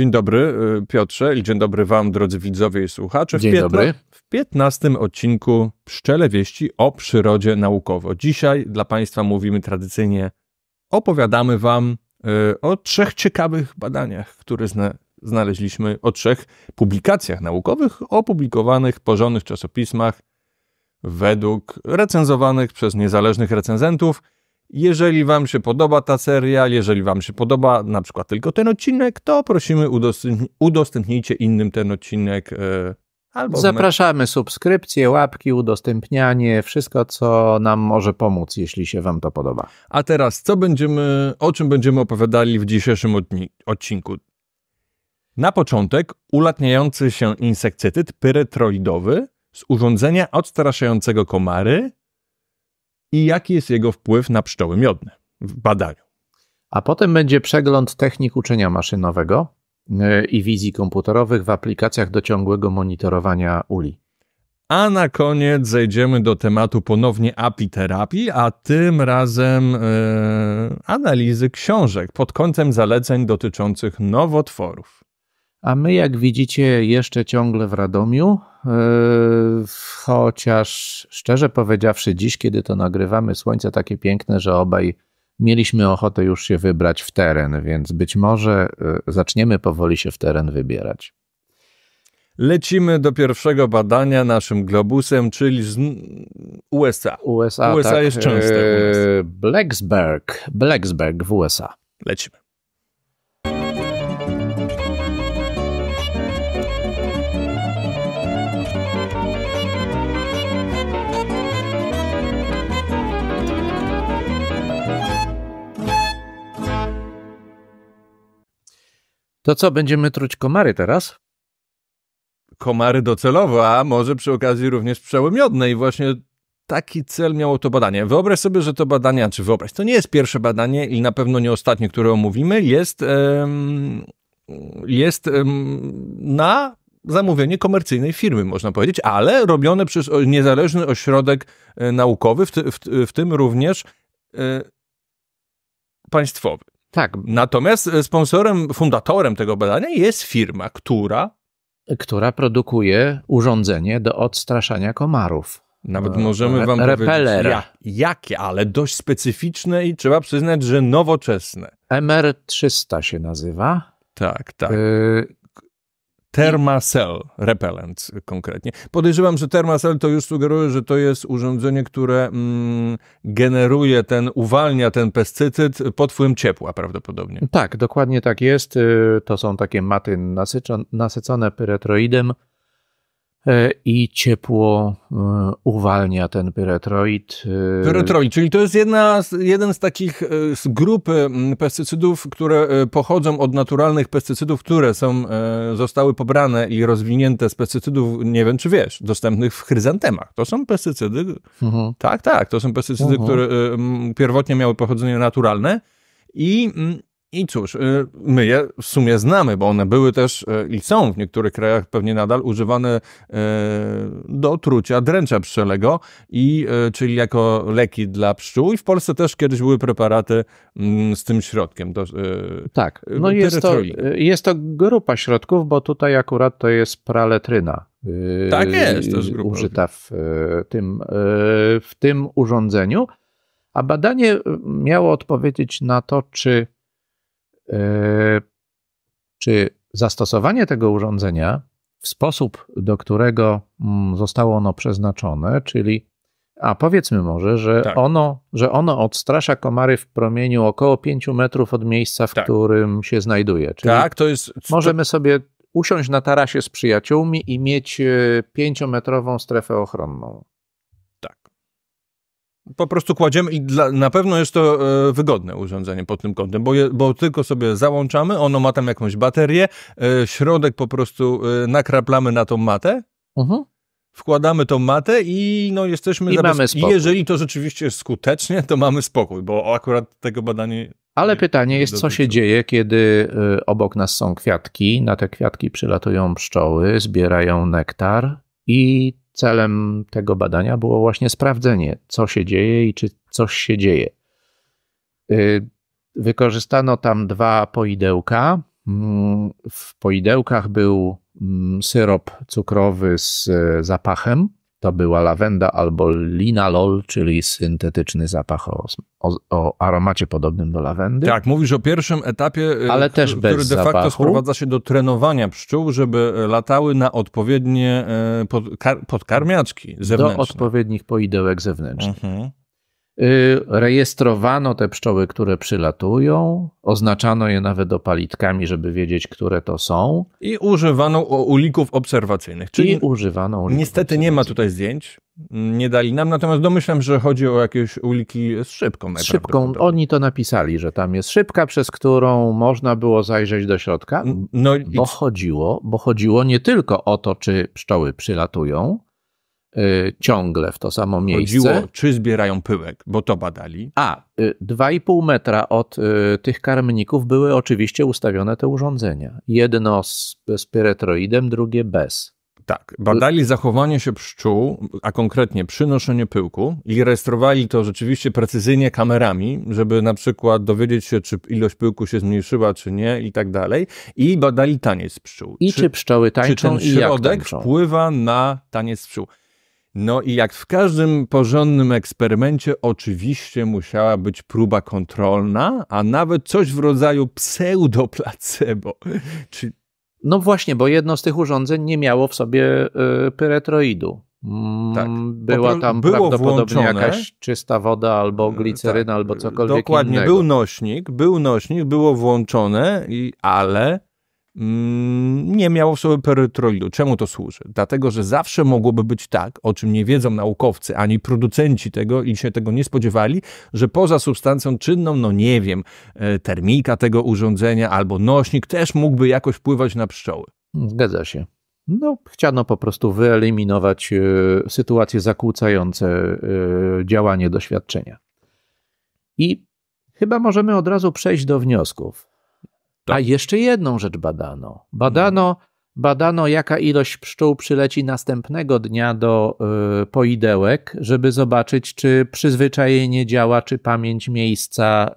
Dzień dobry y, Piotrze i dzień dobry wam drodzy widzowie i słuchacze. W dzień piętna... dobry. W 15 odcinku Pszczele Wieści o przyrodzie naukowo. Dzisiaj dla państwa mówimy tradycyjnie, opowiadamy wam y, o trzech ciekawych badaniach, które zna znaleźliśmy, o trzech publikacjach naukowych opublikowanych w porządnych czasopismach według recenzowanych przez niezależnych recenzentów – jeżeli Wam się podoba ta seria, jeżeli Wam się podoba na przykład tylko ten odcinek, to prosimy udostępnijcie innym ten odcinek. E, albo Zapraszamy subskrypcje, łapki, udostępnianie, wszystko co nam może pomóc, jeśli się Wam to podoba. A teraz co będziemy, o czym będziemy opowiadali w dzisiejszym odcinku? Na początek ulatniający się insekcytyt pyretroidowy z urządzenia odstraszającego komary i jaki jest jego wpływ na pszczoły miodne w badaniu. A potem będzie przegląd technik uczenia maszynowego e, i wizji komputerowych w aplikacjach do ciągłego monitorowania uli. A na koniec zejdziemy do tematu ponownie apiterapii, a tym razem yy, analizy książek pod kątem zaleceń dotyczących nowotworów. A my, jak widzicie, jeszcze ciągle w Radomiu, Yy, chociaż szczerze powiedziawszy, dziś, kiedy to nagrywamy, słońce takie piękne, że obaj mieliśmy ochotę już się wybrać w teren, więc być może yy, zaczniemy powoli się w teren wybierać. Lecimy do pierwszego badania naszym globusem, czyli z USA. USA, USA tak, jest często. Yy, Blacksburg, Blacksburg w USA. Lecimy. To co, będziemy truć komary teraz? Komary docelowo, a może przy okazji również pszczoły miodne i właśnie taki cel miało to badanie. Wyobraź sobie, że to badania, czy wyobraź, to nie jest pierwsze badanie i na pewno nie ostatnie, które omówimy, jest, em, jest em, na zamówienie komercyjnej firmy, można powiedzieć, ale robione przez niezależny ośrodek e, naukowy, w, ty, w, w tym również e, państwowy. Tak. Natomiast e, sponsorem, fundatorem tego badania jest firma, która. Która produkuje urządzenie do odstraszania komarów. Nawet e, możemy wam repeller. powiedzieć, ja jakie, ale dość specyficzne i trzeba przyznać, że nowoczesne. MR300 się nazywa. Tak, tak. E, Thermacell repellent konkretnie. Podejrzewam, że Thermacell to już sugeruje, że to jest urządzenie, które mm, generuje ten, uwalnia ten pestycyd pod wpływem ciepła prawdopodobnie. Tak, dokładnie tak jest. Y, to są takie maty nasycone, pyretroidem, E, i ciepło e, uwalnia ten pyretroid. E, pyretroid, czyli to jest jedna z, jeden z takich z grup pestycydów, które pochodzą od naturalnych pestycydów, które są, zostały pobrane i rozwinięte z pestycydów, nie wiem czy wiesz, dostępnych w chryzantemach. To są pestycydy, mhm. tak, tak, to są pestycydy, mhm. które pierwotnie miały pochodzenie naturalne i i cóż, y, my je w sumie znamy, bo one były też y, i są w niektórych krajach pewnie nadal używane y, do trucia dręcza pszczelego, i, czyli jako leki dla pszczół. I w Polsce też kiedyś były preparaty mm, z tym środkiem. tak, no jest to, jest to grupa środków, bo tutaj akurat to jest praletryna. Tak jest, to jest grupa. Użyta w tym, w tym urządzeniu. A badanie miało odpowiedzieć na to, czy Yy, czy zastosowanie tego urządzenia w sposób, do którego mm, zostało ono przeznaczone, czyli a powiedzmy może, że, tak. ono, że ono odstrasza komary w promieniu około 5 metrów od miejsca, w tak. którym się znajduje. Czyli tak, to jest. Możemy sobie usiąść na tarasie z przyjaciółmi i mieć yy, pięciometrową strefę ochronną po prostu kładziemy i dla, na pewno jest to e, wygodne urządzenie pod tym kątem, bo, je, bo tylko sobie załączamy, ono ma tam jakąś baterię, e, środek po prostu e, nakraplamy na tą matę, uh-huh. wkładamy tą matę i no jesteśmy... I zabez... mamy spokój. I jeżeli to rzeczywiście jest skutecznie, to mamy spokój, bo akurat tego badanie... Ale pytanie jest, dotyczy. co się dzieje, kiedy e, obok nas są kwiatki, na te kwiatki przylatują pszczoły, zbierają nektar i celem tego badania było właśnie sprawdzenie, co się dzieje i czy coś się dzieje. Y, wykorzystano tam dwa poidełka. Mm, w poidełkach był mm, syrop cukrowy z e, zapachem to była lawenda albo linalol, czyli syntetyczny zapach o, o, o, aromacie podobnym do lawendy. Tak, mówisz o pierwszym etapie, y, Ale też który de facto zapachu. sprowadza się do trenowania pszczół, żeby latały na odpowiednie y, pod, kar, podkarmiaczki zewnętrzne. Do odpowiednich poidełek zewnętrznych. Mhm. Y, rejestrowano te pszczoły, które przylatują, oznaczano je nawet opalitkami, żeby wiedzieć, które to są. I używano ulików obserwacyjnych. Czyli I używano ulików Niestety nie ma tutaj zdjęć, mm, nie dali nam, natomiast domyślam, że chodzi o jakieś uliki z szybką. Z szybką, oni to napisali, że tam jest szybka, przez którą można było zajrzeć do środka, no bo, i... chodziło, bo chodziło nie tylko o to, czy pszczoły przylatują, y, ciągle w to samo miejsce. Chodziło, czy zbierają pyłek, bo to badali. A, y, 2,5 metra od y, tych karmników były oczywiście ustawione te urządzenia. Jedno z, z pyretroidem, drugie bez. Tak, badali zachowanie się pszczół, a konkretnie przynoszenie pyłku i rejestrowali to rzeczywiście precyzyjnie kamerami, żeby na przykład dowiedzieć się, czy ilość pyłku się zmniejszyła, czy nie i tak dalej. I badali taniec pszczół. I czy, czy pszczoły tańczą, czy ten środek i wpływa na taniec pszczół. No i jak w każdym porządnym eksperymencie, oczywiście musiała być próba kontrolna, a nawet coś w rodzaju pseudoplacebo. Czy... No właśnie, bo jedno z tych urządzeń nie miało w sobie y, pyretroidu. Mm, tak. Była tam było prawdopodobnie włączone. jakaś czysta woda albo e, gliceryna tak, albo cokolwiek Dokładnie, innego. był nośnik, był nośnik, było włączone, i, ale Mm, nie miało w sobie perytroidu. Czemu to służy? Dlatego, że zawsze mogłoby być tak, o czym nie wiedzą naukowcy, ani producenci tego i się tego nie spodziewali, że poza substancją czynną, no nie wiem, e, termika tego urządzenia albo nośnik też mógłby jakoś wpływać na pszczoły. Zgadza się. No, chciano po prostu wyeliminować y, sytuacje zakłócające y, działanie doświadczenia. I chyba możemy od razu przejść do wniosków. Tak. A jeszcze jedną rzecz badano. Badano, badano, jaka ilość pszczół przyleci następnego dnia do y, poidełek, żeby zobaczyć, czy przyzwyczajenie działa, czy pamięć miejsca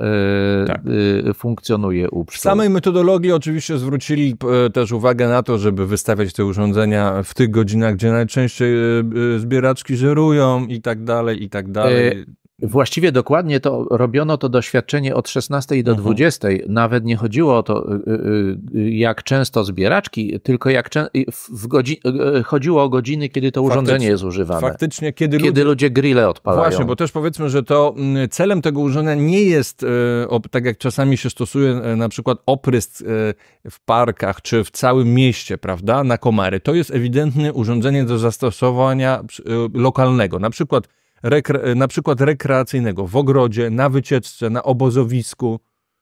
y, tak. y, funkcjonuje u pszczół. W samej metodologii oczywiście zwrócili y, też uwagę na to, żeby wystawiać te urządzenia w tych godzinach, gdzie najczęściej y, y, zbieraczki żerują i tak dalej, i tak dalej. E, Właściwie dokładnie to robiono to doświadczenie od 16 do mhm. 20. Nawet nie chodziło o to, y, y, y, jak często zbieraczki, tylko jak w godzin chodziło o godziny, kiedy to urządzenie faktycznie, jest używane. Faktycznie, kiedy, kiedy ludzie, ludzie grille odpalają. Właśnie, bo też powiedzmy, że to mm, celem tego urządzenia nie jest, tak jak czasami się stosuje na przykład oprysk w parkach czy w całym mieście, prawda, na komary. To jest ewidentne urządzenie do zastosowania lokalnego. Na przykład rekre, na przykład rekreacyjnego w ogrodzie, na wycieczce, na obozowisku.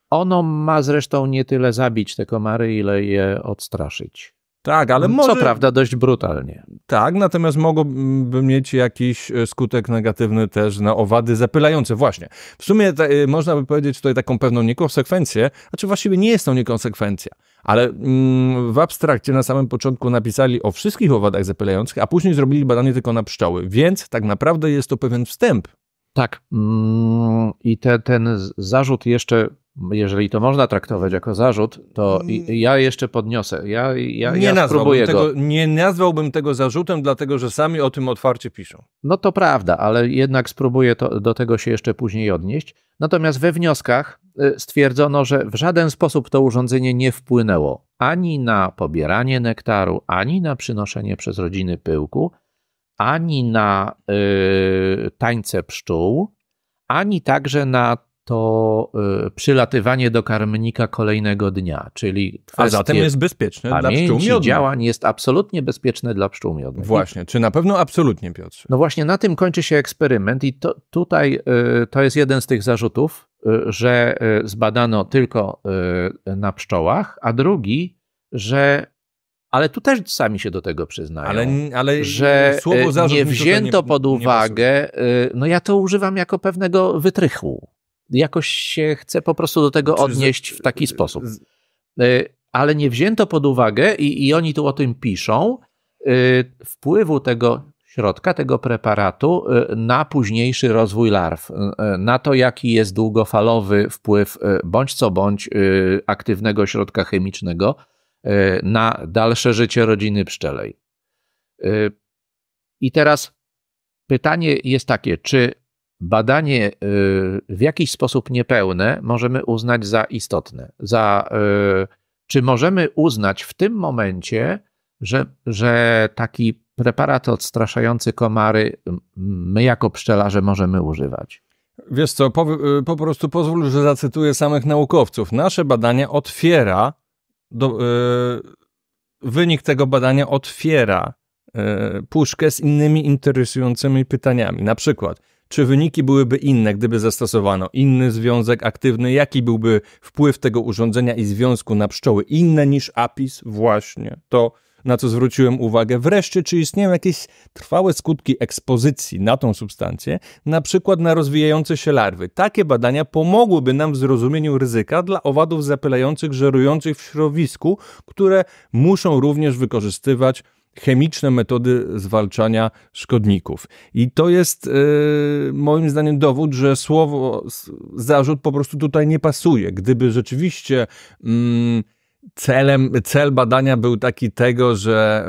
Ono ma zresztą nie tyle zabić te komary, ile je odstraszyć. Tak, ale może... Co prawda dość brutalnie. Tak, natomiast mogłoby mieć jakiś e, skutek negatywny też na owady zapylające. Właśnie. W sumie e, można by powiedzieć tutaj taką pewną niekonsekwencję, a czy właściwie nie jest to niekonsekwencja, ale mm, w abstrakcie na samym początku napisali o wszystkich owadach zapylających, a później zrobili badanie tylko na pszczoły, więc tak naprawdę jest to pewien wstęp tak. Mm, I te, ten zarzut jeszcze, jeżeli to można traktować jako zarzut, to mm. ja jeszcze podniosę. Ja, ja, nie, ja nazwałbym tego, go. nie nazwałbym tego zarzutem, dlatego że sami o tym otwarcie piszą. No to prawda, ale jednak spróbuję to, do tego się jeszcze później odnieść. Natomiast we wnioskach y, stwierdzono, że w żaden sposób to urządzenie nie wpłynęło ani na pobieranie nektaru, ani na przynoszenie przez rodziny pyłku, ani na y, tańce pszczół, ani także na to y, przylatywanie do karmnika kolejnego dnia, czyli A zatem jest bezpieczne dla pszczół miodnych. działań jest absolutnie bezpieczne dla pszczół miodnych. Właśnie, czy na pewno absolutnie, Piotr? No właśnie, na tym kończy się eksperyment i to, tutaj y, to jest jeden z tych zarzutów, y, że y, zbadano tylko y, na pszczołach, a drugi, że ale tu też sami się do tego przyznają, ale, ale e, że e, słowo nie wzięto nie, pod uwagę, e, no ja to używam jako pewnego wytrychu. Jakoś się chcę po prostu do tego odnieść w taki sposób. Ale nie wzięto pod uwagę, i, i oni tu o tym piszą, wpływu tego środka, tego preparatu na późniejszy rozwój larw, na to, jaki jest długofalowy wpływ bądź co bądź aktywnego środka chemicznego E, na dalsze życie rodziny pszczelej. E, I teraz pytanie jest takie, czy badanie e, w jakiś sposób niepełne możemy uznać za istotne? Za, czy możemy uznać w tym momencie, że, że taki preparat odstraszający komary my jako pszczelarze możemy używać? Wiesz co, po, po prostu pozwól, że zacytuję samych naukowców. Nasze badanie otwiera do, e, wynik tego badania otwiera yy, puszkę z innymi interesującymi pytaniami. Na przykład, czy wyniki byłyby inne, gdyby zastosowano inny związek aktywny? Jaki byłby wpływ tego urządzenia i związku na pszczoły? Inne niż APIS? Właśnie. To na co zwróciłem uwagę. Wreszcie, czy istnieją jakieś trwałe skutki ekspozycji na tą substancję, na przykład na rozwijające się larwy. Takie badania pomogłyby nam w zrozumieniu ryzyka dla owadów zapylających, żerujących w środowisku, które muszą również wykorzystywać chemiczne metody zwalczania szkodników. I to jest yy, moim zdaniem dowód, że słowo zarzut po prostu tutaj nie pasuje. Gdyby rzeczywiście. Yy, celem, cel badania był taki tego, że,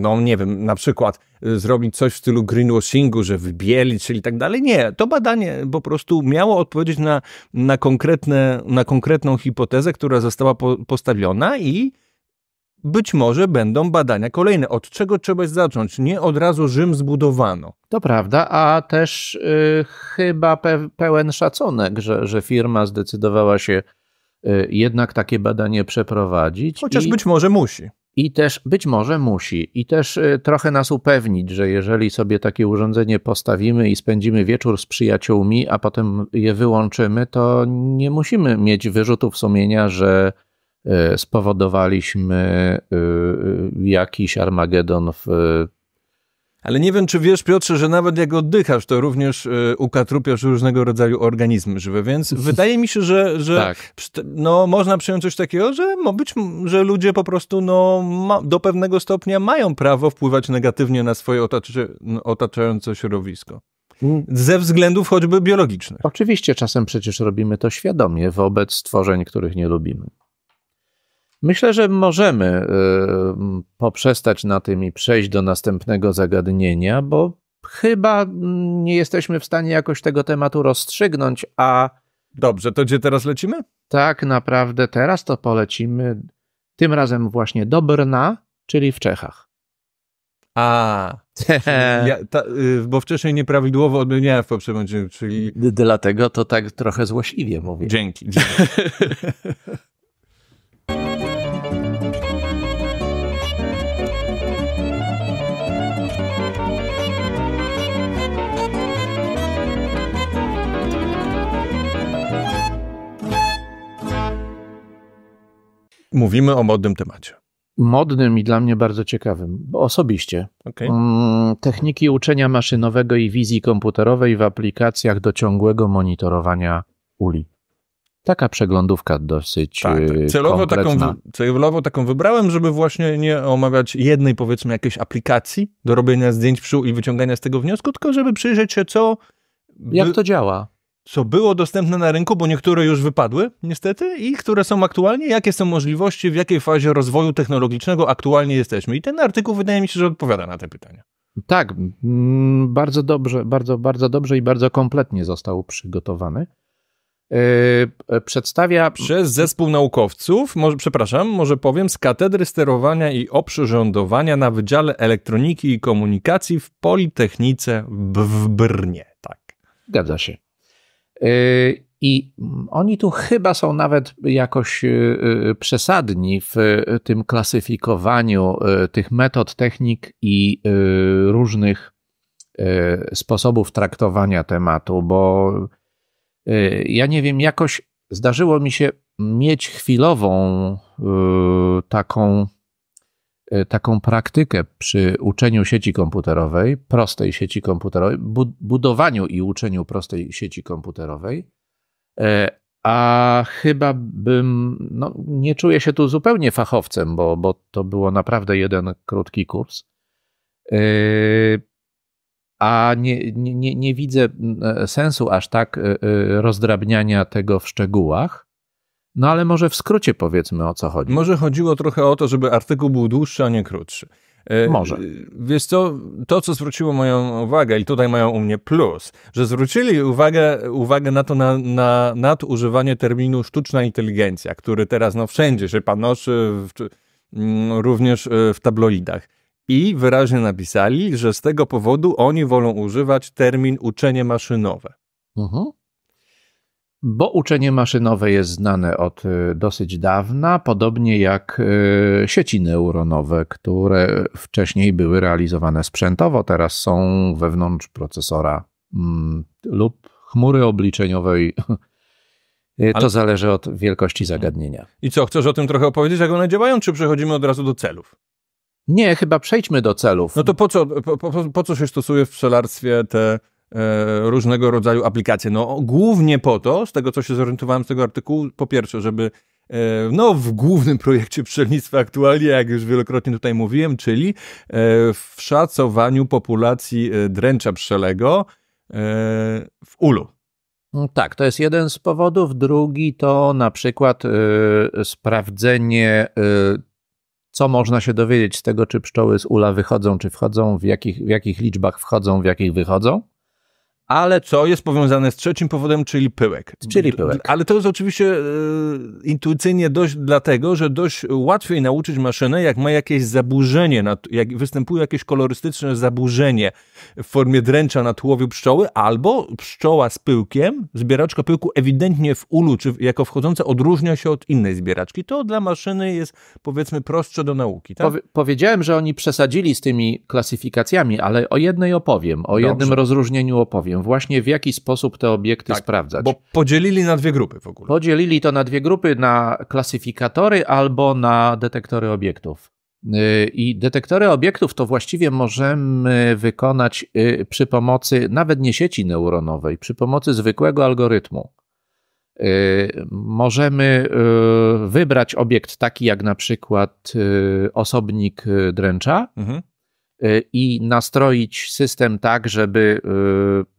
no nie wiem, na przykład y, zrobić coś w stylu greenwashingu, że wybielić, czyli tak dalej. Nie, to badanie po prostu miało odpowiedzieć na, na, konkretne, na konkretną hipotezę, która została po, postawiona i być może będą badania kolejne. Od czego trzeba zacząć? Nie od razu Rzym zbudowano. To prawda, a też y, chyba pe pełen szacunek, że, że firma zdecydowała się Y, jednak takie badanie przeprowadzić. Chociaż i, być może musi. I też być może musi. I też y, trochę nas upewnić, że jeżeli sobie takie urządzenie postawimy i spędzimy wieczór z przyjaciółmi, a potem je wyłączymy, to nie musimy mieć wyrzutów sumienia, że y, spowodowaliśmy jakiś Armagedon w ale nie wiem, czy wiesz, Piotrze, że nawet jak oddychasz, to również y, ukatrupiasz różnego rodzaju organizmy żywe, więc wydaje mi się, że, że tak. no, można przyjąć coś takiego, że być, że ludzie po prostu no, ma, do pewnego stopnia mają prawo wpływać negatywnie na swoje otaczy, otaczające środowisko. Mm. Ze względów choćby biologicznych. Oczywiście czasem przecież robimy to świadomie wobec stworzeń, których nie lubimy. Myślę, że możemy e, poprzestać na tym i przejść do następnego zagadnienia, bo chyba nie jesteśmy w stanie jakoś tego tematu rozstrzygnąć, a. Dobrze, to gdzie teraz lecimy? Tak naprawdę teraz to polecimy tym razem właśnie do Brna, czyli w Czechach. A, ja, ta, y, bo wcześniej nieprawidłowo odmieniałem w poprzednim, czyli... Dlatego to tak trochę złośliwie mówię. Dzięki. dzięki. Mówimy o modnym temacie. Modnym i dla mnie bardzo ciekawym, osobiście. Okay. Mm, techniki uczenia maszynowego i wizji komputerowej w aplikacjach do ciągłego monitorowania uli. Taka przeglądówka dosyć tak, tak. Y, celowo, taką, celowo taką wybrałem, żeby właśnie nie omawiać jednej powiedzmy jakiejś aplikacji do robienia zdjęć przy i wyciągania z tego wniosku, tylko żeby przyjrzeć się co... Jak to działa? co było dostępne na rynku, bo niektóre już wypadły niestety i które są aktualnie, jakie są możliwości, w jakiej fazie rozwoju technologicznego aktualnie jesteśmy. I ten artykuł wydaje mi się, że odpowiada na te pytania. Tak, bardzo dobrze, bardzo, bardzo dobrze i bardzo kompletnie został przygotowany. E, przedstawia. Przez zespół naukowców, może, przepraszam, może powiem, z Katedry Sterowania i Oprzyrządowania na Wydziale Elektroniki i Komunikacji w Politechnice w Brnie. Tak. Zgadza się. Y, I oni tu chyba są nawet jakoś y, y, przesadni w tym klasyfikowaniu tych metod, technik i różnych sposobów traktowania tematu, bo ja nie wiem, jakoś zdarzyło mi się mieć chwilową taką Y, taką praktykę przy uczeniu sieci komputerowej, prostej sieci komputerowej, budowaniu i uczeniu prostej sieci komputerowej. E, a chyba bym, no, nie czuję się tu zupełnie fachowcem, bo, bo to było naprawdę jeden krótki kurs. E, a nie, nie, nie widzę e, sensu aż tak rozdrabniania tego w szczegółach. No ale może w skrócie powiedzmy o co chodzi. Może chodziło trochę o to, żeby artykuł był dłuższy, a nie krótszy. E, może. E, wiesz co, to co zwróciło moją uwagę i tutaj mają u mnie plus, że zwrócili uwagę, uwagę na to na, na nadużywanie terminu sztuczna inteligencja, który teraz no wszędzie się panoszy, w, mm, również e, w tabloidach. I wyraźnie napisali, że z tego powodu oni wolą używać termin uczenie maszynowe. Mhm. Uh -huh bo uczenie maszynowe jest znane od y, dosyć dawna, podobnie jak y, sieci neuronowe, które wcześniej były realizowane sprzętowo, teraz są wewnątrz procesora mm, lub chmury obliczeniowej. Y, to Ale... zależy od wielkości zagadnienia. I co, chcesz o tym trochę opowiedzieć, jak one działają, czy przechodzimy od razu do celów? Nie, chyba przejdźmy do celów. No to po co, po, po, po co się stosuje w pszczelarstwie te E, różnego rodzaju aplikacje. No, głównie po to, z tego co się zorientowałem z tego artykułu, po pierwsze, żeby e, no, w głównym projekcie pszczelnictwa aktualnie, jak już wielokrotnie tutaj mówiłem, czyli e, w szacowaniu populacji dręcza pszczelego w ulu. Mm, tak, to jest jeden z powodów. Drugi to na przykład y, sprawdzenie, y, co można się dowiedzieć z tego, czy pszczoły z ula wychodzą, czy wchodzą, w jakich, w jakich liczbach wchodzą, w jakich wychodzą ale co jest powiązane z trzecim powodem, czyli pyłek. Czyli pyłek. Ale to jest oczywiście e, intuicyjnie dość dlatego, że dość łatwiej nauczyć maszynę, jak ma jakieś zaburzenie, jak występuje jakieś kolorystyczne zaburzenie w formie dręcza na tułowiu pszczoły, albo pszczoła z pyłkiem, zbieraczka pyłku ewidentnie w ulu, czy jako wchodząca odróżnia się od innej zbieraczki. To dla maszyny jest powiedzmy prostsze do nauki. Tak? Powie powiedziałem, że oni przesadzili z tymi klasyfikacjami, ale o jednej opowiem, o Dobrze. jednym rozróżnieniu opowiem właśnie, w jaki sposób te obiekty tak, sprawdzać. Bo podzielili na dwie grupy w ogóle. Podzielili to na dwie grupy, na klasyfikatory albo na detektory obiektów. Y, I detektory obiektów to właściwie możemy wykonać y, przy pomocy nawet nie sieci neuronowej, przy pomocy zwykłego algorytmu. Y, możemy wybrać obiekt taki jak na przykład osobnik dręcza. Mhm Y, i nastroić system tak, żeby,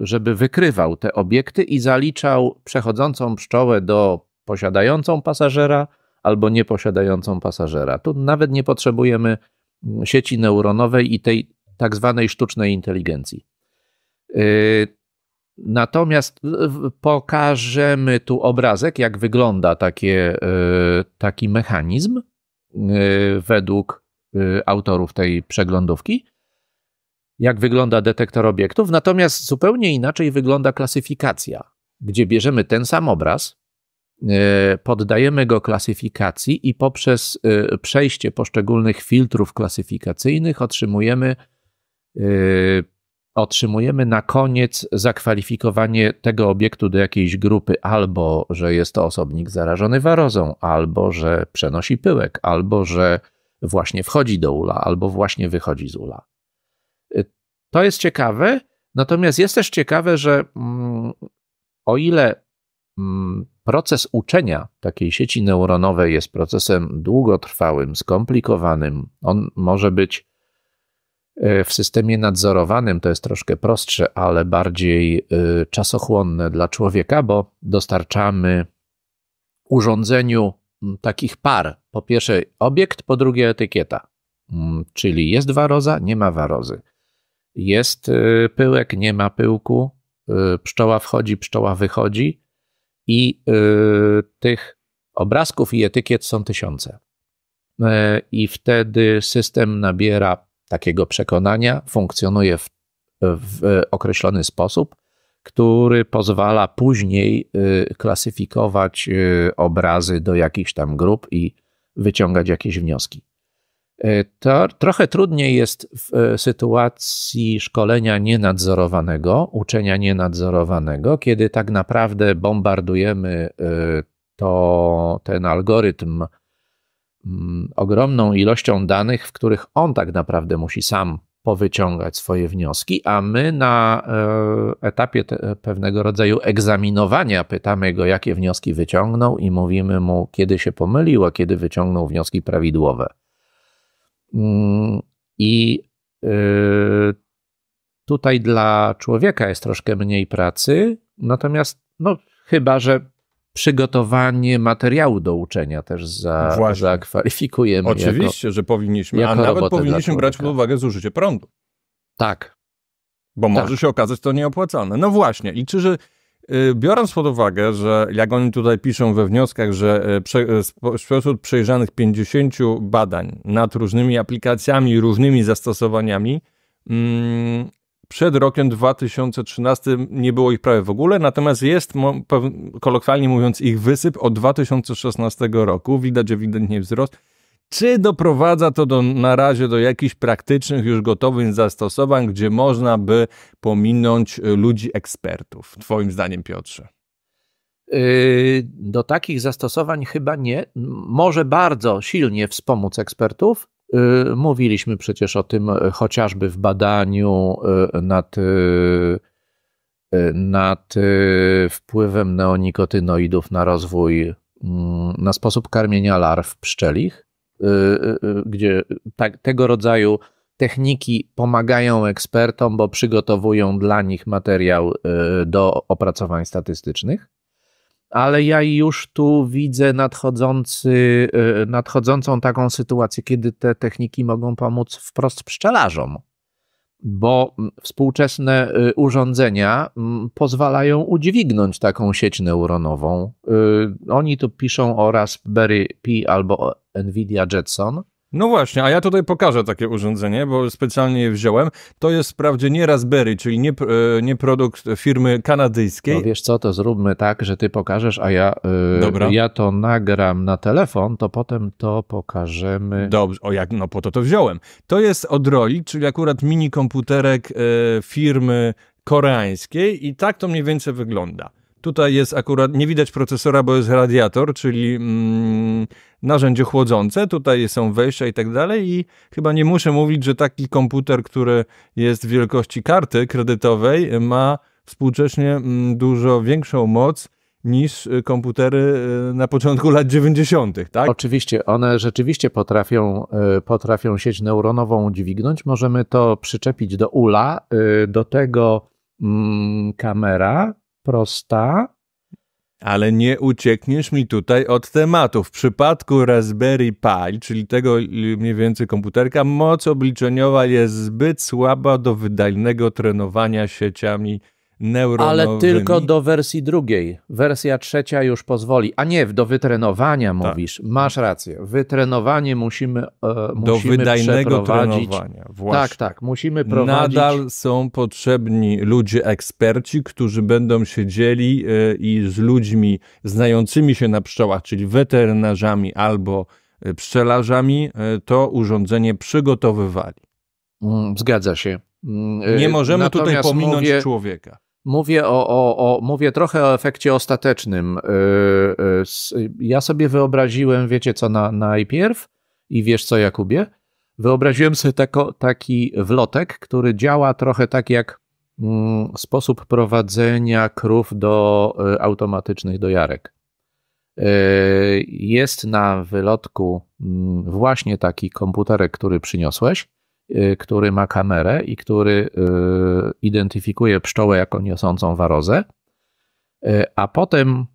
y, żeby wykrywał te obiekty i zaliczał przechodzącą pszczołę do posiadającą pasażera albo nieposiadającą pasażera. Tu nawet nie potrzebujemy mm, sieci neuronowej i tej tak zwanej sztucznej inteligencji. Y, natomiast pokażemy tu obrazek, jak wygląda takie, taki mechanizm według Y, autorów tej przeglądówki, jak wygląda detektor obiektów, natomiast zupełnie inaczej wygląda klasyfikacja, gdzie bierzemy ten sam obraz, y, poddajemy go klasyfikacji i poprzez y, przejście poszczególnych filtrów klasyfikacyjnych otrzymujemy, otrzymujemy na koniec zakwalifikowanie tego obiektu do jakiejś grupy, albo że jest to osobnik zarażony warozą, albo że przenosi pyłek, albo że właśnie wchodzi do ula albo właśnie wychodzi z ula. Y, to jest ciekawe, natomiast jest też ciekawe, że mm, o ile mm, proces uczenia takiej sieci neuronowej jest procesem długotrwałym, skomplikowanym, on może być y, w systemie nadzorowanym to jest troszkę prostsze, ale bardziej y, czasochłonne dla człowieka, bo dostarczamy urządzeniu takich par po pierwsze obiekt, po drugie etykieta. Mm, czyli jest waroza, nie ma warozy. Jest y, pyłek, nie ma pyłku. Y, pszczoła wchodzi, pszczoła wychodzi. I y, tych obrazków i etykiet są tysiące. E, I wtedy system nabiera takiego przekonania, funkcjonuje w, w określony sposób, który pozwala później klasyfikować obrazy do jakichś tam grup i wyciągać jakieś wnioski. E, to trochę trudniej jest w e, sytuacji szkolenia nienadzorowanego, uczenia nienadzorowanego, kiedy tak naprawdę bombardujemy e, to, ten algorytm mm, ogromną ilością danych, w których on tak naprawdę musi sam powyciągać swoje wnioski, a my na e, etapie pewnego rodzaju egzaminowania pytamy go, jakie wnioski wyciągnął i mówimy mu, kiedy się pomylił, a kiedy wyciągnął wnioski prawidłowe. Mm, I e, tutaj dla człowieka jest troszkę mniej pracy, natomiast no, chyba, że przygotowanie materiału do uczenia też za, zakwalifikujemy. Oczywiście, jako, że powinniśmy, a nawet powinniśmy brać pod uwagę zużycie prądu. Tak. Bo tak. może się okazać to nieopłacalne. No właśnie, i czy, że y, biorąc pod uwagę, że jak oni tutaj piszą we wnioskach, że y, y, spośród przejrzanych 50 badań nad różnymi aplikacjami, różnymi zastosowaniami, mm, przed rokiem 2013 nie było ich prawie w ogóle, natomiast jest, kolokwialnie mówiąc, ich wysyp od 2016 roku. Widać ewidentnie wzrost. Czy doprowadza to do, na razie do jakichś praktycznych, już gotowych zastosowań, gdzie można by pominąć y, ludzi ekspertów? Twoim zdaniem, Piotrze? Y, do takich zastosowań chyba nie. Może bardzo silnie wspomóc ekspertów, Y, mówiliśmy przecież o tym e, chociażby w badaniu e, nad, e, nad wpływem neonikotynoidów na rozwój, mm, na sposób karmienia larw pszczelich, gdzie tak, tego rodzaju techniki pomagają ekspertom, bo przygotowują dla nich materiał do opracowań statystycznych ale ja już tu widzę nadchodzący, e, nadchodzącą taką sytuację, kiedy te techniki mogą pomóc wprost pszczelarzom, bo mm, współczesne e, urządzenia mm, pozwalają udźwignąć taką sieć neuronową. E, oni tu piszą o Raspberry Pi albo Nvidia Jetson no właśnie, a ja tutaj pokażę takie urządzenie, bo specjalnie je wziąłem. To jest wprawdzie nie Raspberry, czyli nie, e, nie produkt firmy kanadyjskiej. No wiesz co, to zróbmy tak, że ty pokażesz, a ja, e, Dobra. ja to nagram na telefon, to potem to pokażemy. Dobrze, o jak, no po to to wziąłem. To jest Odroid, czyli akurat mini komputerek e, firmy koreańskiej i tak to mniej więcej wygląda. Tutaj jest akurat, nie widać procesora, bo jest radiator, czyli mm, narzędzie chłodzące, tutaj są wejścia i tak dalej i chyba nie muszę mówić, że taki komputer, który jest wielkości karty kredytowej ma współcześnie mm, dużo większą moc niż y, komputery y, na początku lat 90., tak? Oczywiście, one rzeczywiście potrafią, y, potrafią sieć neuronową dźwignąć. Możemy to przyczepić do ULA, do tego mm, kamera prosta, ale nie uciekniesz mi tutaj od tematu. W przypadku Raspberry Pi, czyli tego y, mniej więcej komputerka, moc obliczeniowa jest zbyt słaba do wydajnego trenowania sieciami neuronowymi. Ale tylko do wersji drugiej. Wersja trzecia już pozwoli. A nie, do wytrenowania tak. mówisz. Masz rację. Wytrenowanie musimy e, Do musimy wydajnego trenowania. Tak, właśnie. Tak, tak. Musimy prowadzić. Nadal są potrzebni ludzie eksperci, którzy będą siedzieli e, i z ludźmi znającymi się na pszczołach, czyli weterynarzami albo e, pszczelarzami, e, to urządzenie przygotowywali. Mm, zgadza się. Mm, nie y, możemy Natomiast tutaj pominąć mówię, człowieka. Mówię, o, o, o, mówię trochę o efekcie ostatecznym. Y, y, ja sobie wyobraziłem, wiecie co, na, najpierw i wiesz co, Jakubie? Wyobraziłem sobie tako, taki wlotek, który działa trochę tak jak mm, sposób prowadzenia krów do y, automatycznych dojarek. Y, jest na wylotku y, właśnie taki komputerek, który przyniosłeś Y, który ma kamerę i który y, identyfikuje pszczołę jako niosącą warozę, y, a potem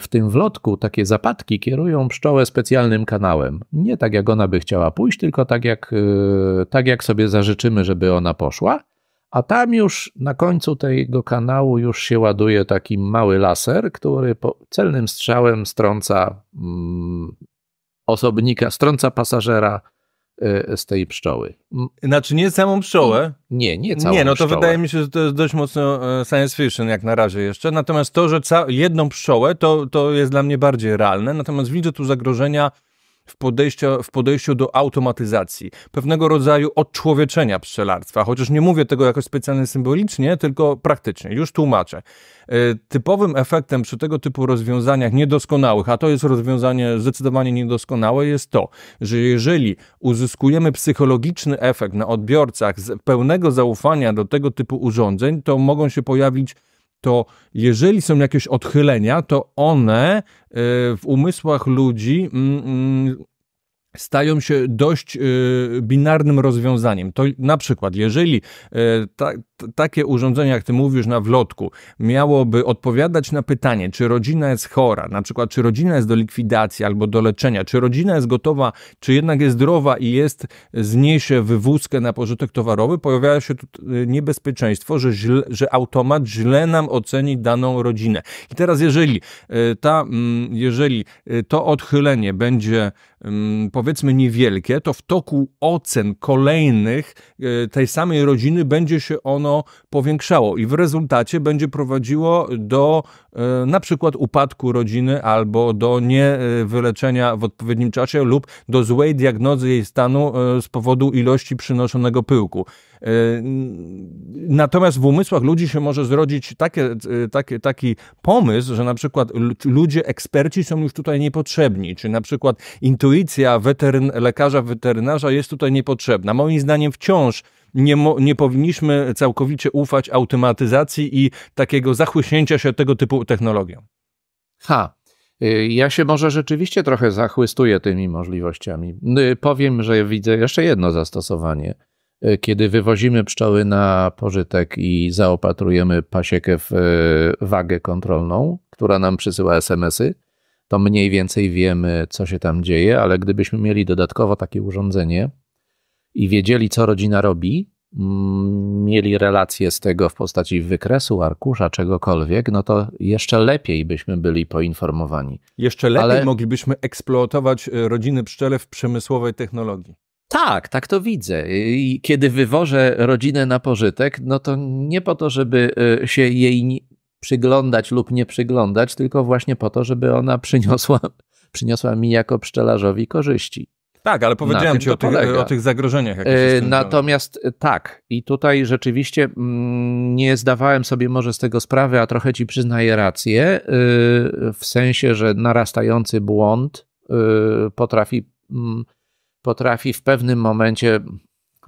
w tym wlotku takie zapadki kierują pszczołę specjalnym kanałem. Nie tak, jak ona by chciała pójść, tylko tak jak, tak jak sobie zażyczymy, żeby ona poszła. A tam już na końcu tego kanału już się ładuje taki mały laser, który celnym strzałem strąca mm, osobnika, strąca pasażera E, z tej pszczoły. Znaczy nie całą pszczołę? Nie, nie całą Nie, no to pszczołę. wydaje mi się, że to jest dość mocno e, science fiction jak na razie jeszcze. Natomiast to, że jedną pszczołę, to, to jest dla mnie bardziej realne. Natomiast widzę tu zagrożenia w podejściu, w podejściu do automatyzacji, pewnego rodzaju odczłowieczenia pszczelarstwa, chociaż nie mówię tego jakoś specjalnie symbolicznie, tylko praktycznie. Już tłumaczę. E, typowym efektem przy tego typu rozwiązaniach niedoskonałych, a to jest rozwiązanie zdecydowanie niedoskonałe, jest to, że jeżeli uzyskujemy psychologiczny efekt na odbiorcach z pełnego zaufania do tego typu urządzeń, to mogą się pojawić to jeżeli są jakieś odchylenia, to one e, w umysłach ludzi mm, mm, stają się dość e, binarnym rozwiązaniem. To na przykład, jeżeli e, takie urządzenie, jak ty mówisz, na wlotku miałoby odpowiadać na pytanie, czy rodzina jest chora, na przykład czy rodzina jest do likwidacji albo do leczenia, czy rodzina jest gotowa, czy jednak jest zdrowa i jest, zniesie wywózkę na pożytek towarowy, pojawia się tu y, niebezpieczeństwo, że, źle, że automat źle nam oceni daną rodzinę. I teraz jeżeli y, ta, mm, jeżeli y, to odchylenie będzie mm, powiedzmy niewielkie, to w toku ocen kolejnych tej samej rodziny będzie się ono powiększało i w rezultacie będzie prowadziło do e, na przykład upadku rodziny albo do niewyleczenia w odpowiednim czasie lub do złej diagnozy jej stanu e, z powodu ilości przynoszonego pyłku. E, natomiast w umysłach ludzi się może zrodzić takie, takie, taki pomysł, że na przykład ludzie eksperci są już tutaj niepotrzebni, czy na przykład intuicja weteryn lekarza weterynarza jest tutaj niepotrzebna. Moim zdaniem wciąż nie, nie powinniśmy całkowicie ufać automatyzacji i takiego zachłyśnięcia się tego typu technologią. Ha, y, ja się może rzeczywiście trochę zachłystuję tymi możliwościami. Y, powiem, że widzę jeszcze jedno zastosowanie. Y, kiedy wywozimy pszczoły na pożytek i zaopatrujemy pasiekę w wagę kontrolną, która nam przysyła SMS-y, to mniej więcej wiemy, co się tam dzieje, ale gdybyśmy mieli dodatkowo takie urządzenie, i wiedzieli, co rodzina robi, mm, mieli relacje z tego w postaci wykresu, arkusza, czegokolwiek, no to jeszcze lepiej byśmy byli poinformowani. Jeszcze lepiej Ale... moglibyśmy eksploatować e, rodziny pszczele w przemysłowej technologii. Tak, tak to widzę. I kiedy wywożę rodzinę na pożytek, no to nie po to, żeby e, się jej przyglądać lub nie przyglądać, tylko właśnie po to, żeby ona przyniosła, przyniosła mi jako pszczelarzowi korzyści. Tak, ale powiedziałem ci o tych, o tych, zagrożeniach. Yy, natomiast tak, i tutaj rzeczywiście mm, nie zdawałem sobie może z tego sprawy, a trochę ci przyznaję rację, yy, w sensie, że narastający błąd yy, potrafi, mm, potrafi w pewnym momencie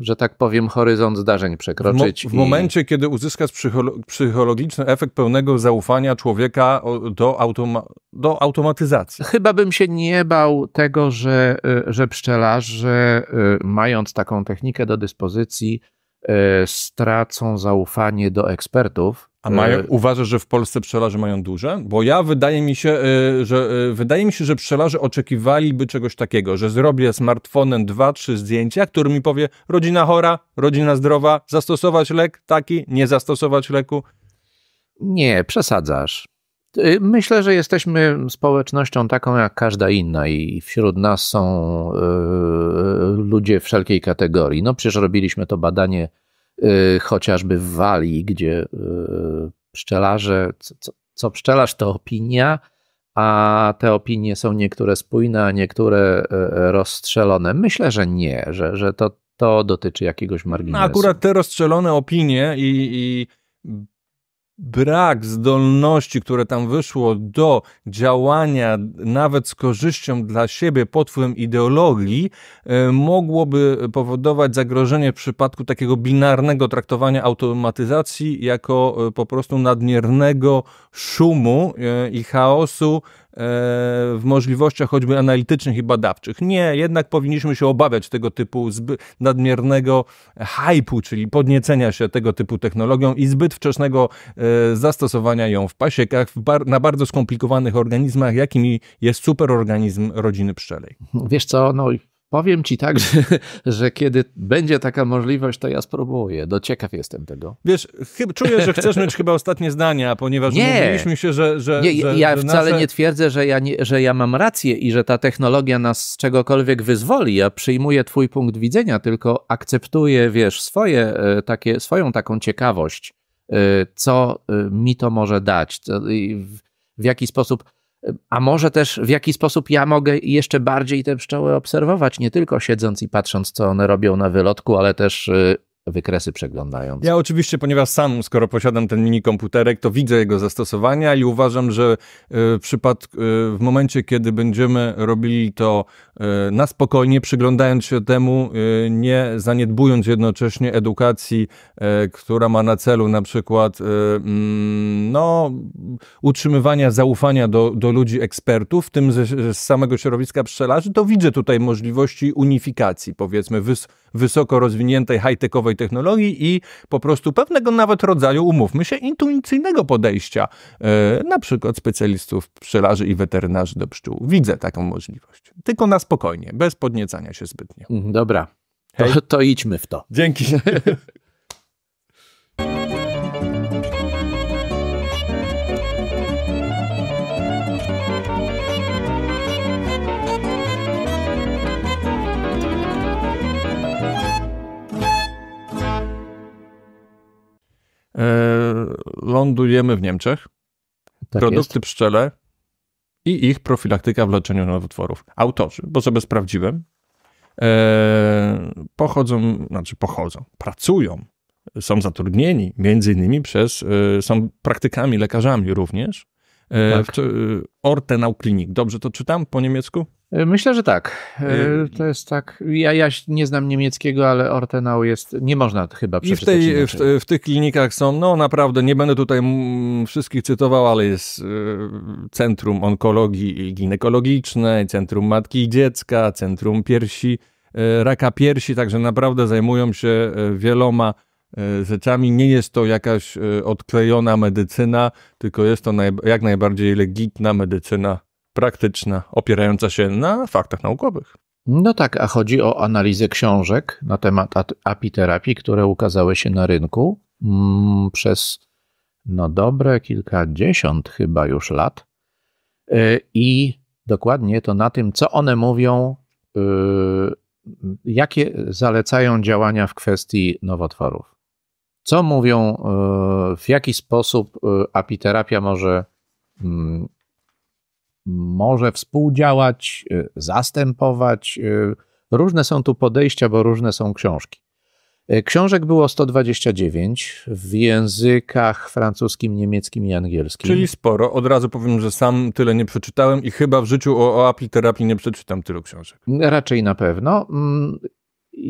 że tak powiem, horyzont zdarzeń przekroczyć. W, mo w momencie, kiedy uzyskasz psycholo psychologiczny efekt pełnego zaufania człowieka do, automa do automatyzacji. Chyba bym się nie bał tego, że, e, że pszczelarze, e, mając taką technikę do dyspozycji, e, stracą zaufanie do ekspertów, a mają, e... uważasz, że w Polsce pszczelarze mają duże? Bo ja wydaje mi się, e, że e, wydaje mi się, że pszczelarze oczekiwaliby czegoś takiego, że zrobię smartfonem dwa, trzy zdjęcia, który mi powie rodzina chora, rodzina zdrowa, zastosować lek taki, nie zastosować leku. Nie, przesadzasz. E, myślę, że jesteśmy społecznością taką jak każda inna i wśród nas są yy, ludzie wszelkiej kategorii. No przecież robiliśmy to badanie Y, chociażby w Walii, gdzie y, pszczelarze, co, co pszczelarz to opinia, a te opinie są niektóre spójne, a niektóre e, e, rozstrzelone. Myślę, że nie, że, że to, to dotyczy jakiegoś no, marginesu. No, akurat te rozstrzelone opinie i, i brak zdolności, które tam wyszło do działania nawet z korzyścią dla siebie pod wpływem ideologii, e, mogłoby powodować zagrożenie w przypadku takiego binarnego traktowania automatyzacji jako e, po prostu nadmiernego szumu e, i chaosu E, w możliwościach choćby analitycznych i badawczych. Nie, jednak powinniśmy się obawiać tego typu nadmiernego hypu, czyli podniecenia się tego typu technologią i zbyt wczesnego e, zastosowania ją w pasiekach, w bar na bardzo skomplikowanych organizmach, jakimi jest superorganizm rodziny pszczelej. Wiesz co, no Powiem ci tak, że, że, kiedy będzie taka możliwość, to ja spróbuję. Do no, ciekaw jestem tego. Wiesz, chyb, czuję, że chcesz mieć chyba ostatnie zdania, ponieważ nie. mówiliśmy się, że. że nie, że, ja że wcale nasze... nie twierdzę, że ja, nie, że ja mam rację i że ta technologia nas z czegokolwiek wyzwoli. Ja przyjmuję Twój punkt widzenia, tylko akceptuję, wiesz, swoje, e, takie, swoją taką ciekawość, e, co e, mi to może dać. W, w jaki sposób a może też w jaki sposób ja mogę jeszcze bardziej te pszczoły obserwować, nie tylko siedząc i patrząc, co one robią na wylotku, ale też y, wykresy przeglądając. Ja oczywiście, ponieważ sam, skoro posiadam ten mini komputerek, to widzę jego zastosowania i uważam, że e, w, przypadku, e, w momencie, kiedy będziemy robili to e, na spokojnie, przyglądając się temu, nie zaniedbując jednocześnie edukacji, która ma na celu na przykład mm, no, utrzymywania zaufania do, do ludzi ekspertów, w tym z, z samego środowiska pszczelarzy, to widzę tutaj możliwości unifikacji, powiedzmy, wys, wysoko rozwiniętej, high-techowej technologii i po prostu pewnego nawet rodzaju, umówmy się, intuicyjnego podejścia, e, na przykład specjalistów pszczelarzy i weterynarzy do pszczół. Widzę taką możliwość. Tylko na spokojnie, bez podniecania się zbytnio. Mhm, dobra, to, to idźmy w to. Dzięki. E, lądujemy w Niemczech. Tak Produkty jest. pszczele i ich profilaktyka w leczeniu nowotworów. Autorzy, bo sobie sprawdziłem, e, pochodzą, znaczy pochodzą, pracują, są zatrudnieni między innymi przez, e, są praktykami lekarzami również. Tak. Ortenau Klinik. Dobrze to czytam po niemiecku? Myślę, że tak. E, y, to jest tak. Ja, ja nie znam niemieckiego, ale Ortenau jest. Nie można chyba przeczytać. I w, tej, w, w, tych klinikach są, no naprawdę, nie będę tutaj wszystkich cytował, ale jest y, Centrum Onkologii Ginekologicznej, Centrum Matki i Dziecka, Centrum Piersi, y, Raka Piersi, także naprawdę zajmują się wieloma rzeczami. Nie jest to jakaś odklejona medycyna, tylko jest to naj, jak najbardziej legitna medycyna praktyczna, opierająca się na faktach naukowych. No tak, a chodzi o analizę książek na temat apiterapii, które ukazały się na rynku mm, przez no dobre kilkadziesiąt chyba już lat. Y, I dokładnie to na tym, co one mówią, y, jakie zalecają działania w kwestii nowotworów. Co mówią, y, w jaki sposób apiterapia może mm, może współdziałać, y, zastępować. Y, różne są tu podejścia, bo różne są książki. Y, książek było 129 w językach francuskim, niemieckim i angielskim. Czyli sporo. Od razu powiem, że sam tyle nie przeczytałem i chyba w życiu o, o terapii nie przeczytam tylu książek. Raczej na pewno. Mm,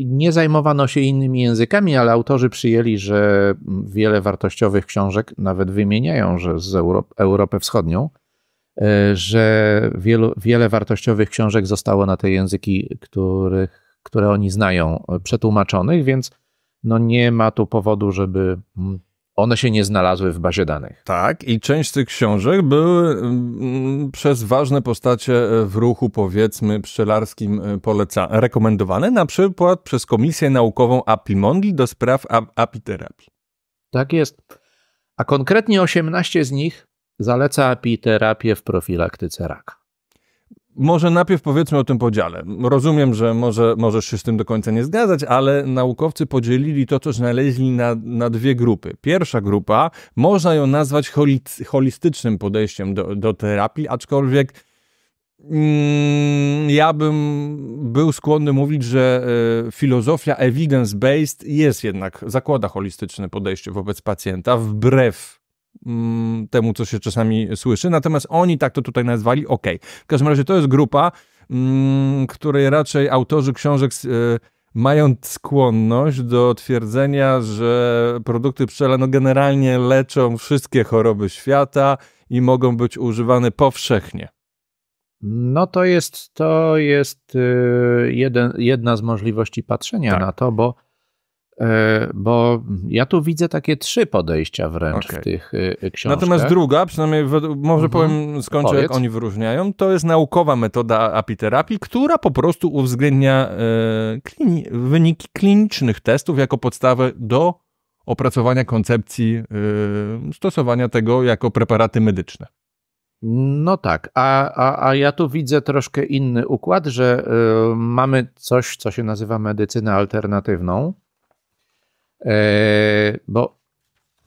nie zajmowano się innymi językami, ale autorzy przyjęli, że wiele wartościowych książek nawet wymieniają, że z Europy Europę Wschodnią E, że wielu, wiele wartościowych książek zostało na te języki, których, które oni znają, e, przetłumaczonych, więc no nie ma tu powodu, żeby mm, one się nie znalazły w bazie danych. Tak, i część z tych książek były mm, przez ważne postacie e, w ruchu, powiedzmy, pszczelarskim poleca rekomendowane, na przykład przez Komisję Naukową Apimondi do spraw ap apiterapii. Tak jest. A konkretnie 18 z nich Zaleca apiterapię w profilaktyce raka. Może najpierw powiedzmy o tym podziale. Rozumiem, że może, możesz się z tym do końca nie zgadzać, ale naukowcy podzielili to, co znaleźli na, na dwie grupy. Pierwsza grupa, można ją nazwać holistycznym podejściem do, do terapii, aczkolwiek mm, ja bym był skłonny mówić, że e, filozofia evidence-based jest jednak, zakłada holistyczne podejście wobec pacjenta, wbrew Mm, temu, co się czasami słyszy. Natomiast oni tak to tutaj nazwali, ok. W każdym razie to jest grupa, mm, której raczej autorzy książek e, mają skłonność do twierdzenia, że produkty pszczele no generalnie leczą wszystkie choroby świata i mogą być używane powszechnie. No to jest, to jest e, jeden, jedna z możliwości patrzenia tak. na to, bo E, bo ja tu widzę takie trzy podejścia wręcz okay. w tych y, y, książkach. Natomiast druga, przynajmniej może mhm. powiem, skończę Powiedz. jak oni wyróżniają, to jest naukowa metoda apiterapii, która po prostu uwzględnia e, klini wyniki klinicznych testów jako podstawę do opracowania koncepcji e, stosowania tego jako preparaty medyczne. No tak, a, a, a ja tu widzę troszkę inny układ, że y, mamy coś, co się nazywa medycyna alternatywną, E, bo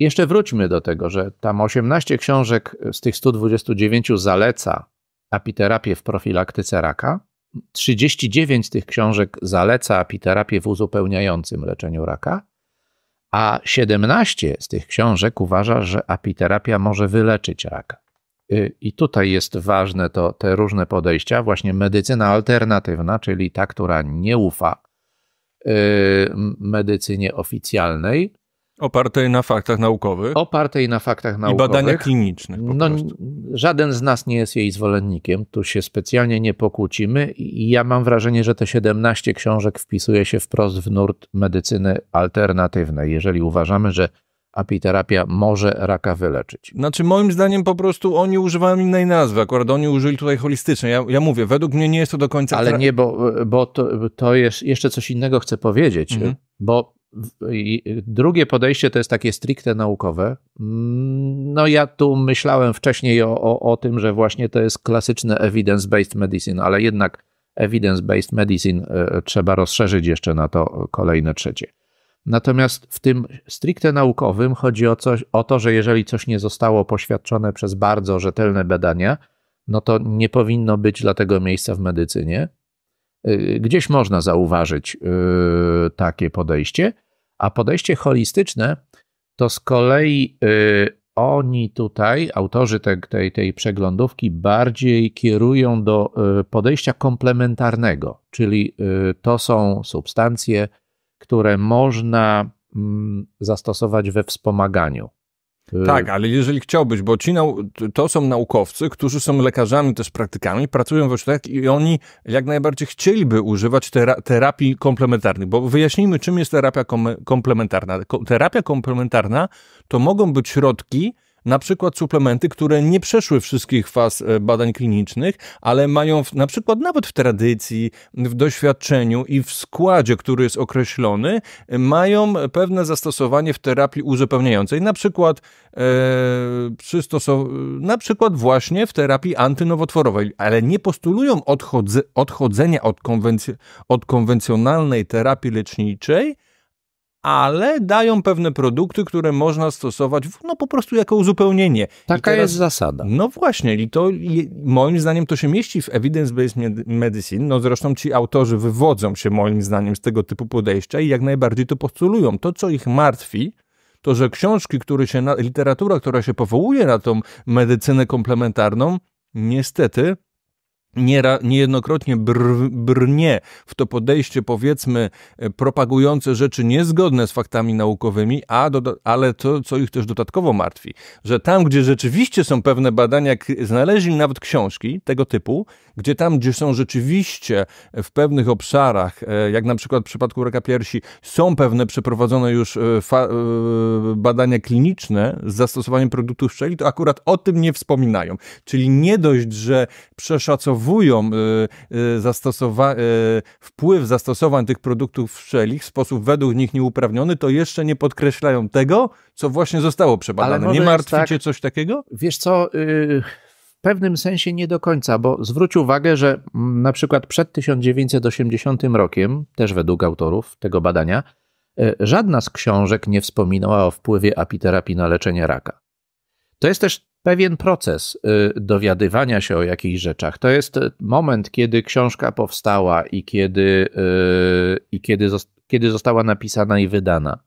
jeszcze wróćmy do tego, że tam 18 książek z tych 129 zaleca apiterapię w profilaktyce raka. 39 tych książek zaleca apiterapię w uzupełniającym leczeniu raka, a 17 z tych książek uważa, że apiterapia może wyleczyć raka. Y, I tutaj jest ważne to, te różne podejścia, właśnie medycyna alternatywna, czyli ta, która nie ufa Y, medycynie oficjalnej. Opartej na faktach naukowych. Opartej na faktach naukowych. I badaniach klinicznych. no, żaden z nas nie jest jej zwolennikiem, tu się specjalnie nie pokłócimy. I ja mam wrażenie, że te 17 książek wpisuje się wprost w nurt medycyny alternatywnej. Jeżeli uważamy, że apiterapia może raka wyleczyć? Znaczy moim zdaniem po prostu oni używają innej nazwy, akurat oni użyli tutaj holistycznej. Ja, ja mówię, według mnie nie jest to do końca... Ale nie, bo, bo to, to jest, jeszcze coś innego chcę powiedzieć, mhm. bo Drugie podejście to jest takie stricte naukowe. Mm, no ja tu myślałem wcześniej o, o, o tym, że właśnie to jest klasyczne evidence-based medicine, ale jednak evidence-based medicine e, trzeba rozszerzyć jeszcze na to kolejne trzecie. Natomiast w tym stricte naukowym chodzi o, coś, o to, że jeżeli coś nie zostało poświadczone przez bardzo rzetelne badania, no to nie powinno być dla tego miejsca w medycynie. Y, gdzieś można zauważyć y, takie podejście, a podejście holistyczne to z kolei y, oni tutaj, autorzy tej, tej, tej przeglądówki, bardziej kierują do podejścia komplementarnego, czyli to są substancje, które można mm, zastosować we wspomaganiu. Y, tak, ale jeżeli chciałbyś, bo ci to są naukowcy, którzy są lekarzami, też praktykami, pracują w ośrodkach i oni jak najbardziej chcieliby używać tera terapii komplementarnych, bo wyjaśnijmy, czym jest terapia kom komplementarna. Ko terapia komplementarna to mogą być środki, na przykład suplementy, które nie przeszły wszystkich faz e, badań klinicznych, ale mają w, na przykład nawet w tradycji, w doświadczeniu i w składzie, który jest określony, e, mają pewne zastosowanie w terapii uzupełniającej, na przykład, e, e, na przykład właśnie w terapii antynowotworowej, ale nie postulują odchodze, odchodzenia od, konwenc od konwencjonalnej terapii leczniczej, ale dają pewne produkty, które można stosować no po prostu jako uzupełnienie. Taka teraz, jest zasada. No właśnie i to moim zdaniem to się mieści w evidence-based medicine, no zresztą ci autorzy wywodzą się moim zdaniem z tego typu podejścia i jak najbardziej to postulują. To, co ich martwi, to, że książki, które się, literatura, która się powołuje na tą medycynę komplementarną, niestety niejednokrotnie br, brnie w to podejście, powiedzmy, e, propagujące rzeczy niezgodne z faktami naukowymi, a do, ale to, co ich też dodatkowo martwi, że tam, gdzie rzeczywiście są pewne badania, znaleźli nawet książki tego typu, gdzie tam, gdzie są rzeczywiście e, w pewnych obszarach, e, jak na przykład w przypadku raka piersi, są pewne przeprowadzone już badania kliniczne z zastosowaniem produktów szczeli, to akurat o tym nie wspominają. Czyli nie dość, że przeszacowują obserwują y, y, zastosowa y, wpływ zastosowań tych produktów wszelich w sposób według nich nieuprawniony, to jeszcze nie podkreślają tego, co właśnie zostało przebadane. Nie martwicie tak, coś takiego? Wiesz co, w pewnym sensie nie do końca, bo zwróć uwagę, że na przykład przed 1980 rokiem, też według autorów tego badania, Żadna z książek nie wspominała o wpływie apiterapii na leczenie raka. To jest też pewien proces y, dowiadywania się o jakichś rzeczach. To jest y, moment, kiedy książka powstała i kiedy, y, i kiedy, kiedy została napisana i wydana.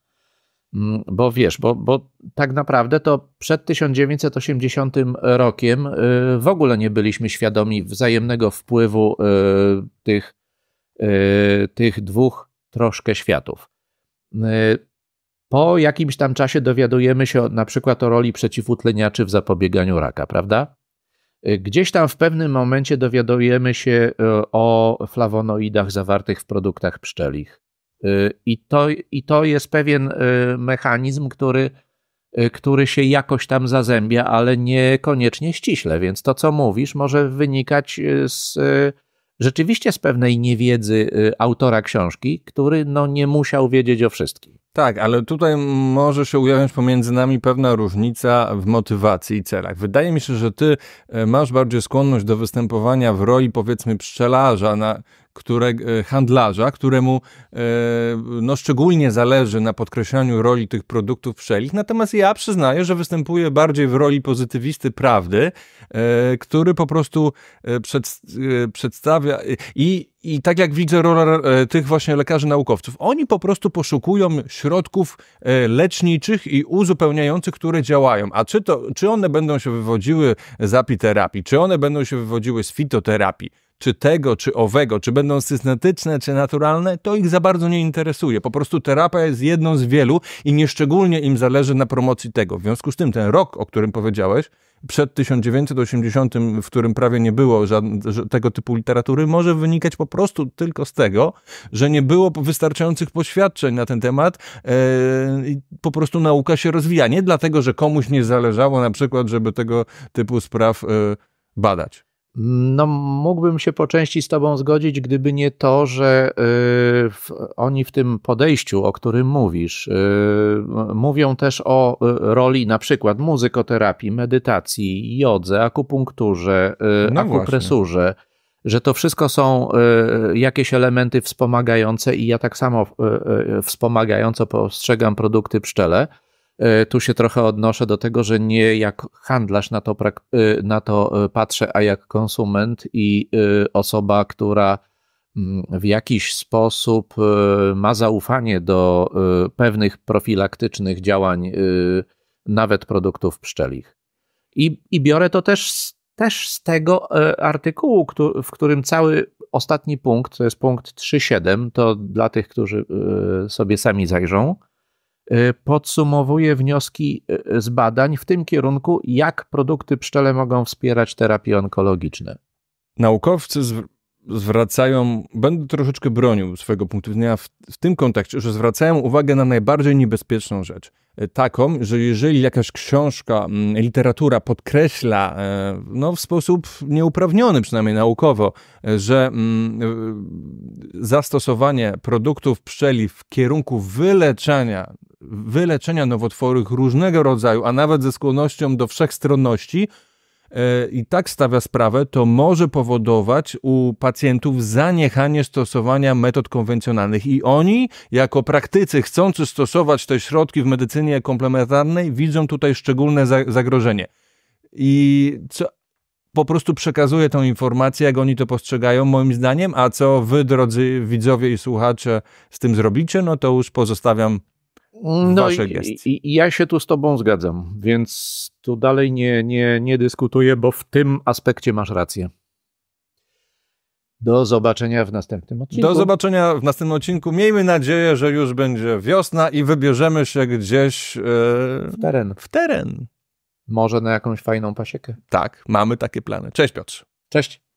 Mm, bo wiesz, bo, bo tak naprawdę to przed 1980 rokiem w ogóle nie byliśmy świadomi wzajemnego wpływu tych, tych dwóch troszkę światów po jakimś tam czasie dowiadujemy się na przykład o roli przeciwutleniaczy w zapobieganiu raka, prawda? Y, gdzieś tam w pewnym momencie dowiadujemy się y, o flawonoidach zawartych w produktach pszczelich. Y, I to, i to jest pewien mechanizm, który, który się jakoś tam zazębia, ale niekoniecznie ściśle, więc to, co mówisz, może wynikać z, rzeczywiście z pewnej niewiedzy autora książki, który no, nie musiał wiedzieć o wszystkim. Tak, ale tutaj może się ujawnić pomiędzy nami pewna różnica w motywacji i celach. Wydaje mi się, że ty e, masz bardziej skłonność do występowania w roli powiedzmy pszczelarza na, które, e, handlarza, któremu e, no, szczególnie zależy na podkreślaniu roli tych produktów wszelich. Natomiast ja przyznaję, że występuję bardziej w roli pozytywisty prawdy, e, który po prostu przed, przedstawia i, i tak jak widzę rolę tych właśnie lekarzy naukowców, oni po prostu poszukują środków leczniczych i uzupełniających, które działają. A czy, to, czy one będą się wywodziły z apiterapii, czy one będą się wywodziły z fitoterapii, czy tego, czy owego, czy będą synthetyczne, czy naturalne, to ich za bardzo nie interesuje. Po prostu terapia jest jedną z wielu i nieszczególnie im zależy na promocji tego. W związku z tym ten rok, o którym powiedziałeś, przed 1980, w którym prawie nie było żadnego, tego typu literatury, może wynikać po prostu tylko z tego, że nie było wystarczających poświadczeń na ten temat e, i po prostu nauka się rozwija. Nie dlatego, że komuś nie zależało na przykład, żeby tego typu spraw e, badać. No, mógłbym się po części z Tobą zgodzić, gdyby nie to, że y, w, oni w tym podejściu, o którym mówisz, y, mówią też o y, roli na przykład muzykoterapii, medytacji, jodze, akupunkturze, no akupresurze. Właśnie że to wszystko są jakieś elementy wspomagające i ja tak samo wspomagająco postrzegam produkty pszczele. E, tu się trochę odnoszę do tego, że nie jak handlarz na to, e, na to e, patrzę, a jak konsument i osoba, która mm, w jakiś sposób ma zaufanie do pewnych profilaktycznych działań, nawet produktów pszczelich. I, i biorę to też z, też z tego artykułu, w którym cały ostatni punkt, to jest punkt 3.7, to dla tych, którzy sobie sami zajrzą Y, podsumowuje wnioski y, z badań w tym kierunku, jak produkty pszczele mogą wspierać terapie onkologiczne. Naukowcy zwracają, będę troszeczkę bronił swojego punktu widzenia w, w tym kontekście, że zwracają uwagę na najbardziej niebezpieczną rzecz. Y, taką, że jeżeli jakaś książka, mm, literatura podkreśla e, no, w sposób nieuprawniony, przynajmniej naukowo, e, że mm, e, zastosowanie produktów pszczeli w kierunku wyleczenia, wyleczenia nowotworów różnego rodzaju, a nawet ze skłonnością do wszechstronności, E, i tak stawia sprawę, to może powodować u pacjentów zaniechanie stosowania metod konwencjonalnych. I oni, jako praktycy chcący stosować te środki w medycynie komplementarnej, widzą tutaj szczególne zagrożenie. I co, po prostu przekazuję tą informację, jak oni to postrzegają, moim zdaniem, a co wy, drodzy widzowie i słuchacze, z tym zrobicie, no to już pozostawiam no i, I, ja się tu z tobą zgadzam, więc tu dalej nie, nie, nie dyskutuję, bo w tym aspekcie masz rację. Do zobaczenia w następnym odcinku. Do zobaczenia w następnym odcinku. Miejmy nadzieję, że już będzie wiosna i wybierzemy się gdzieś e, w teren. W teren. Może na jakąś fajną pasiekę. Tak, mamy takie plany. Cześć Piotr. Cześć.